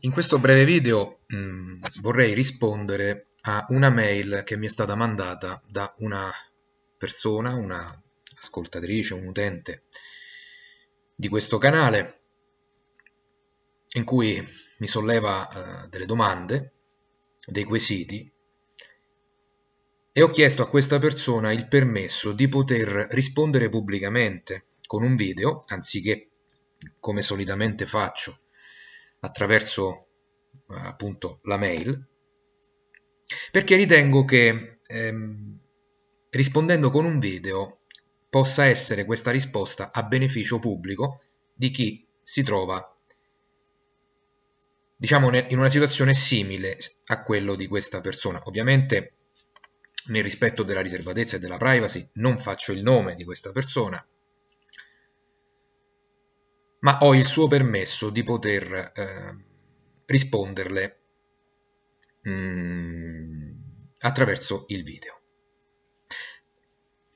In questo breve video mh, mm, vorrei rispondere a una mail che mi è stata mandata da una persona, una ascoltatrice, un utente di questo canale in cui mi solleva eh, delle domande, dei quesiti e ho chiesto a questa persona il permesso di poter rispondere pubblicamente con un video, anziché come solitamente faccio attraverso eh, appunto la mail, perché ritengo che ehm, rispondendo con un video possa essere questa risposta a beneficio pubblico di chi si trova diciamo in una situazione simile a quello di questa persona. Ovviamente nel rispetto della riservatezza e della privacy non faccio il nome di questa persona, ma ho il suo permesso di poter eh, risponderle mh, mm, attraverso il video.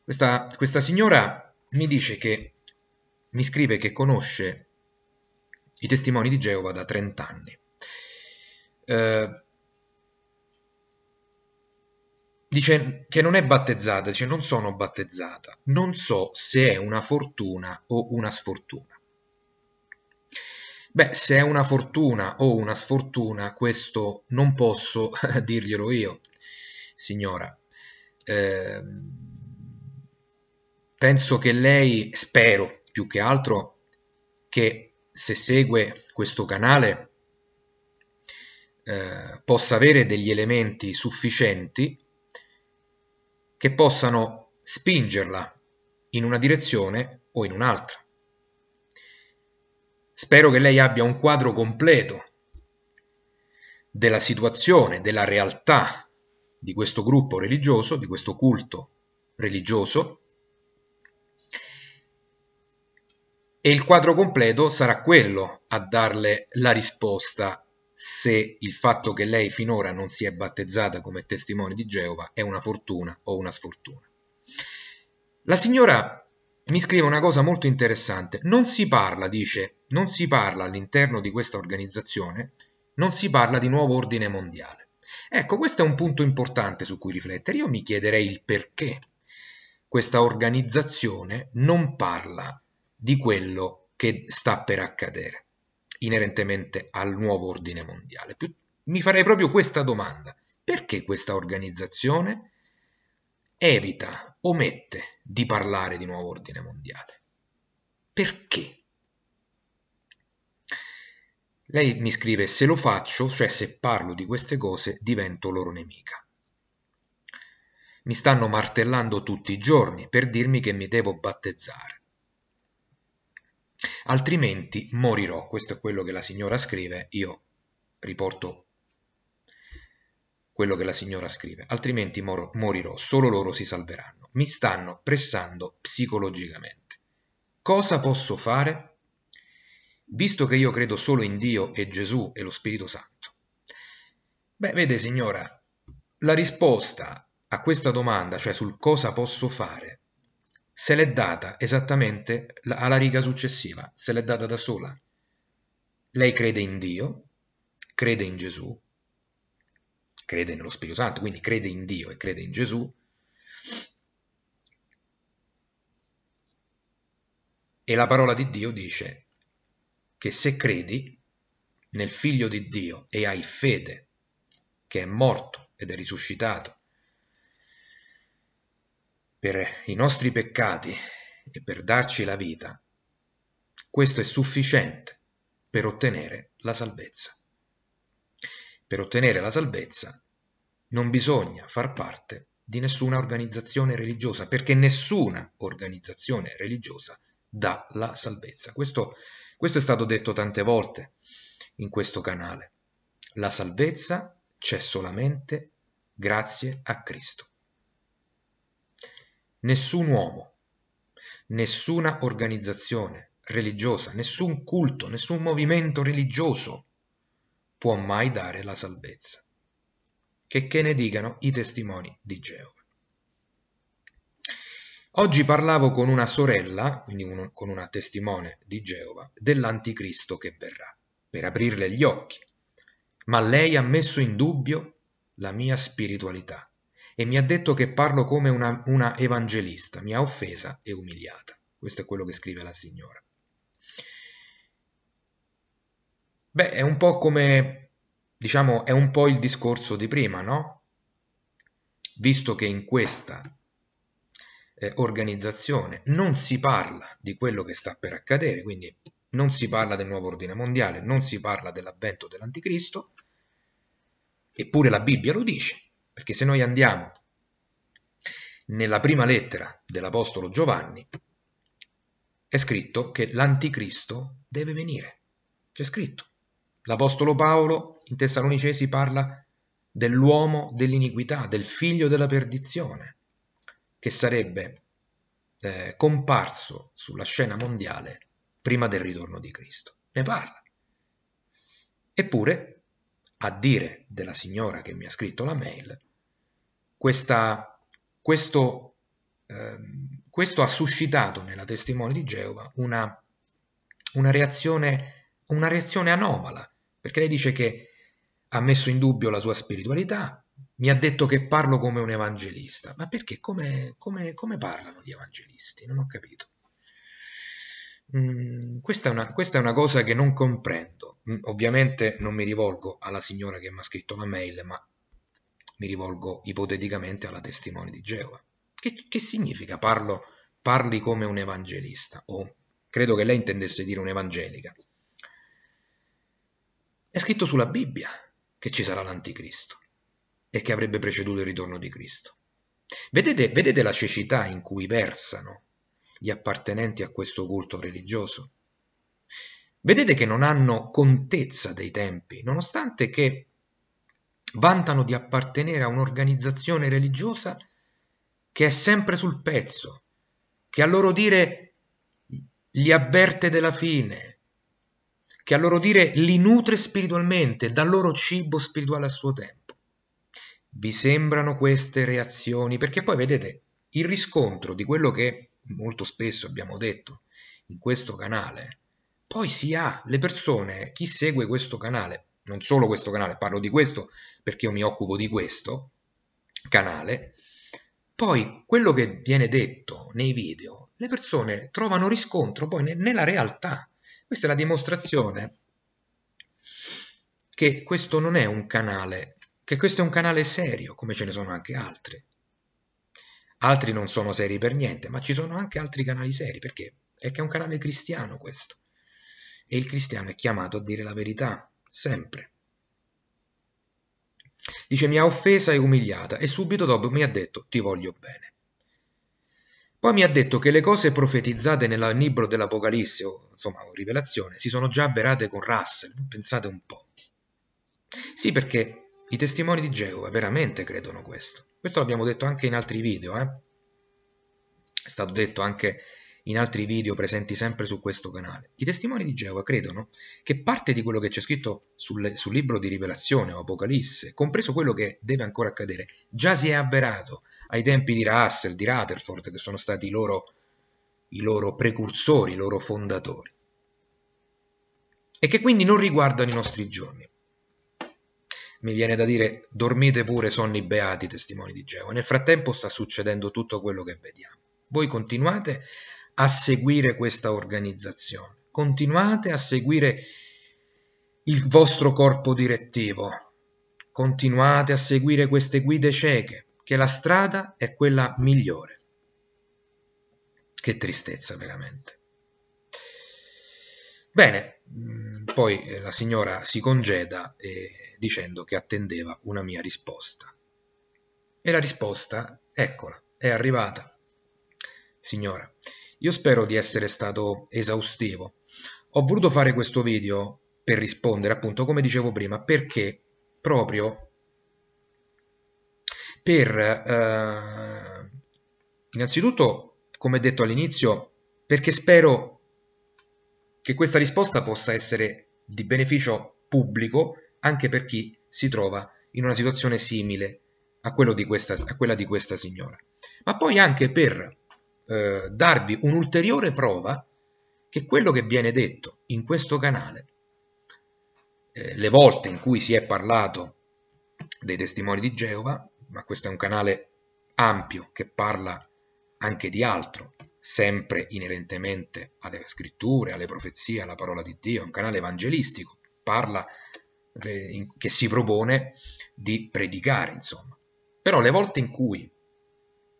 Questa, questa signora mi dice che mi scrive che conosce i testimoni di Geova da 30 anni. Eh, dice che non è battezzata, dice non sono battezzata, non so se è una fortuna o una sfortuna. Beh, se è una fortuna o una sfortuna, questo non posso dirglielo io, signora. Eh, penso che lei, spero più che altro, che se segue questo canale eh, possa avere degli elementi sufficienti che possano spingerla in una direzione o in un'altra. Spero che lei abbia un quadro completo della situazione, della realtà di questo gruppo religioso, di questo culto religioso. E il quadro completo sarà quello a darle la risposta se il fatto che lei finora non si è battezzata come testimone di Geova è una fortuna o una sfortuna. La signora mi scrive una cosa molto interessante. Non si parla, dice, non si parla all'interno di questa organizzazione, non si parla di nuovo ordine mondiale. Ecco, questo è un punto importante su cui riflettere. Io mi chiederei il perché questa organizzazione non parla di quello che sta per accadere, inerentemente al nuovo ordine mondiale. Mi farei proprio questa domanda. Perché questa organizzazione evita, omette di parlare di nuovo ordine mondiale. Perché? Lei mi scrive se lo faccio, cioè se parlo di queste cose, divento loro nemica. Mi stanno martellando tutti i giorni per dirmi che mi devo battezzare. Altrimenti morirò, questo è quello che la signora scrive, io riporto quello che la signora scrive, altrimenti mor- morirò, solo loro si salveranno. Mi stanno pressando psicologicamente. Cosa posso fare? Visto che io credo solo in Dio e Gesù e lo Spirito Santo. Beh, vede signora, la risposta a questa domanda, cioè sul cosa posso fare, se l'è data esattamente alla riga successiva, se l'è data da sola. Lei crede in Dio, crede in Gesù, crede nello Spirito Santo, quindi crede in Dio e crede in Gesù, e la parola di Dio dice che se credi nel figlio di Dio e hai fede che è morto ed è risuscitato per i nostri peccati e per darci la vita, questo è sufficiente per ottenere la salvezza. Per ottenere la salvezza non bisogna far parte di nessuna organizzazione religiosa, perché nessuna organizzazione religiosa dà la salvezza. Questo, questo è stato detto tante volte in questo canale. La salvezza c'è solamente grazie a Cristo. Nessun uomo, nessuna organizzazione religiosa, nessun culto, nessun movimento religioso può mai dare la salvezza che ne dicano i testimoni di Geova. Oggi parlavo con una sorella, quindi uno, con una testimone di Geova, dell'anticristo che verrà, per aprirle gli occhi. Ma lei ha messo in dubbio la mia spiritualità e mi ha detto che parlo come una, una evangelista, mi ha offesa e umiliata. Questo è quello che scrive la signora. Beh, è un po' come diciamo, è un po' il discorso di prima, no? Visto che in questa eh, organizzazione non si parla di quello che sta per accadere, quindi non si parla del nuovo ordine mondiale, non si parla dell'avvento dell'anticristo, eppure la Bibbia lo dice, perché se noi andiamo nella prima lettera dell'Apostolo Giovanni, è scritto che l'anticristo deve venire, c'è scritto. L'Apostolo Paolo in Tessalonicesi parla dell'uomo dell'iniquità, del figlio della perdizione, che sarebbe eh, comparso sulla scena mondiale prima del ritorno di Cristo. Ne parla. Eppure, a dire della signora che mi ha scritto la mail, questa, questo, eh, questo, ha suscitato nella testimone di Geova una, una, reazione, una reazione anomala, perché lei dice che ha messo in dubbio la sua spiritualità, mi ha detto che parlo come un evangelista, ma perché? Come, come, come parlano gli evangelisti? Non ho capito. Mm, questa, è una, questa, è una, cosa che non comprendo. Mm, ovviamente non mi rivolgo alla signora che mi ha scritto la mail, ma mi rivolgo ipoteticamente alla testimone di Geova. Che, che significa parlo, parli come un evangelista? O credo che lei intendesse dire un'evangelica. È scritto sulla Bibbia che ci sarà l'anticristo e che avrebbe preceduto il ritorno di Cristo. Vedete, vedete la cecità in cui versano gli appartenenti a questo culto religioso? Vedete che non hanno contezza dei tempi, nonostante che vantano di appartenere a un'organizzazione religiosa che è sempre sul pezzo, che a loro dire li avverte della fine, che a loro dire li nutre spiritualmente, dà loro cibo spirituale a suo tempo. Vi sembrano queste reazioni? Perché poi vedete il riscontro di quello che molto spesso abbiamo detto in questo canale, poi si ha le persone, chi segue questo canale, non solo questo canale, parlo di questo perché io mi occupo di questo canale, poi quello che viene detto nei video, le persone trovano riscontro poi nella realtà, questa è la dimostrazione che questo non è un canale, che questo è un canale serio, come ce ne sono anche altri. Altri non sono seri per niente, ma ci sono anche altri canali seri, perché è che è un canale cristiano questo. E il cristiano è chiamato a dire la verità, sempre. Dice, mi ha offesa e umiliata, e subito dopo mi ha detto, ti voglio bene. Poi mi ha detto che le cose profetizzate nel libro dell'Apocalisse, o, insomma, o Rivelazione, si sono già avverate con Russell, pensate un po'. Sì, perché i testimoni di Geova veramente credono questo. Questo l'abbiamo detto anche in altri video, eh? È stato detto anche in altri video presenti sempre su questo canale, i testimoni di Geova credono che parte di quello che c'è scritto sul, sul libro di Rivelazione o Apocalisse, compreso quello che deve ancora accadere, già si è avverato ai tempi di Russell, di Rutherford, che sono stati i loro, i loro precursori, i loro fondatori, e che quindi non riguardano i nostri giorni mi viene da dire dormite pure sonni beati testimoni di Geova. Nel frattempo sta succedendo tutto quello che vediamo. Voi continuate a seguire questa organizzazione, continuate a seguire il vostro corpo direttivo, continuate a seguire queste guide cieche, che la strada è quella migliore. Che tristezza veramente. Bene, mm, poi eh, la signora si congeda eh, dicendo che attendeva una mia risposta. E la risposta, eccola, è arrivata. Signora, io spero di essere stato esaustivo. Ho voluto fare questo video per rispondere, appunto, come dicevo prima, perché proprio per eh, innanzitutto, come detto all'inizio, perché spero che questa risposta possa essere di beneficio pubblico anche per chi si trova in una situazione simile a, di questa, a quella di questa signora, ma poi anche per eh, darvi un'ulteriore prova che quello che viene detto in questo canale, eh, le volte in cui si è parlato dei testimoni di Geova, ma questo è un canale ampio che parla anche di altro, sempre inerentemente alle scritture, alle profezie, alla parola di Dio, è un canale evangelistico, parla eh, che si propone di predicare, insomma. Però le volte in cui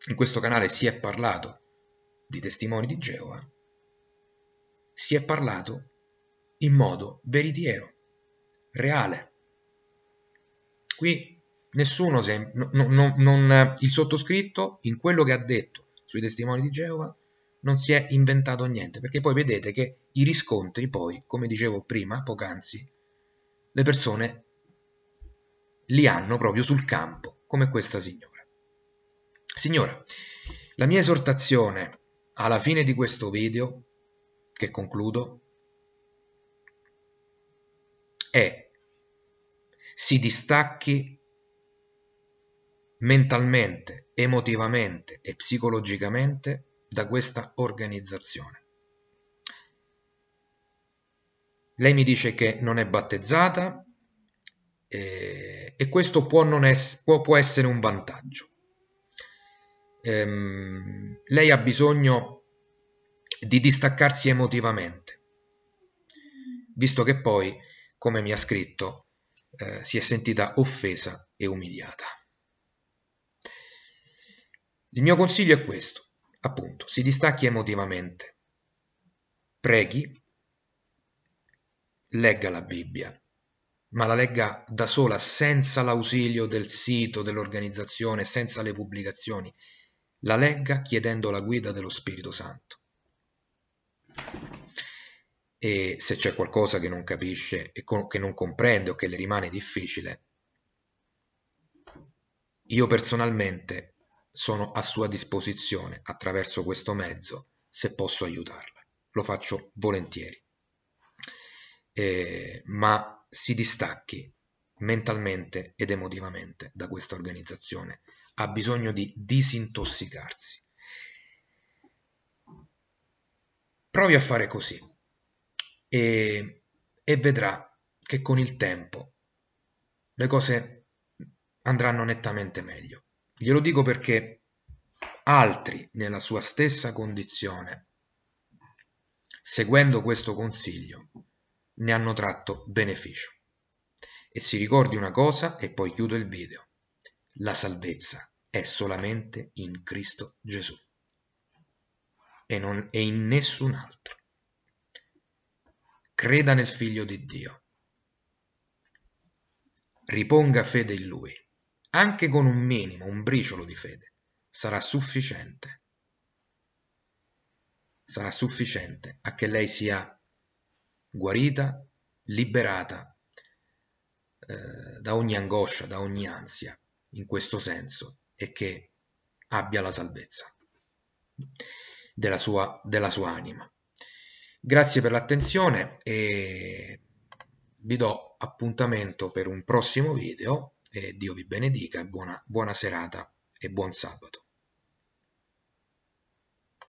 in questo canale si è parlato di testimoni di Geova, si è parlato in modo veritiero, reale. Qui nessuno, se, no, no, non, il sottoscritto in quello che ha detto sui testimoni di Geova non si è inventato niente, perché poi vedete che i riscontri poi, come dicevo prima, poc'anzi, le persone li hanno proprio sul campo, come questa signora. Signora, la mia esortazione alla fine di questo video, che concludo, è si distacchi mentalmente, emotivamente e psicologicamente da questa organizzazione. Lei mi dice che non è battezzata eh, e questo può, es può essere un vantaggio ehm, lei ha bisogno di distaccarsi emotivamente, visto che poi, come mi ha scritto, eh, si è sentita offesa e umiliata. Il mio consiglio è questo, appunto, si distacchi emotivamente, preghi, legga la Bibbia, ma la legga da sola senza l'ausilio del sito, dell'organizzazione, senza le pubblicazioni, la legga chiedendo la guida dello Spirito Santo. E se c'è qualcosa che non capisce e che non comprende o che le rimane difficile, io personalmente sono a sua disposizione attraverso questo mezzo se posso aiutarla. Lo faccio volentieri. Eh, ma si distacchi mentalmente ed emotivamente da questa organizzazione, ha bisogno di disintossicarsi. Provi a fare così e, e vedrà che con il tempo le cose andranno nettamente meglio. Glielo dico perché altri nella sua stessa condizione, seguendo questo consiglio, ne hanno tratto beneficio e si ricordi una cosa e poi chiudo il video. La salvezza è solamente in Cristo Gesù e, non, è in nessun altro. Creda nel Figlio di Dio. Riponga fede in Lui. Anche con un minimo, un briciolo di fede, sarà sufficiente. Sarà sufficiente a che lei sia guarita, liberata eh, da ogni angoscia, da ogni ansia in questo senso e che abbia la salvezza della sua, della sua anima. Grazie per l'attenzione e vi do appuntamento per un prossimo video e Dio vi benedica, buona, buona serata e buon sabato.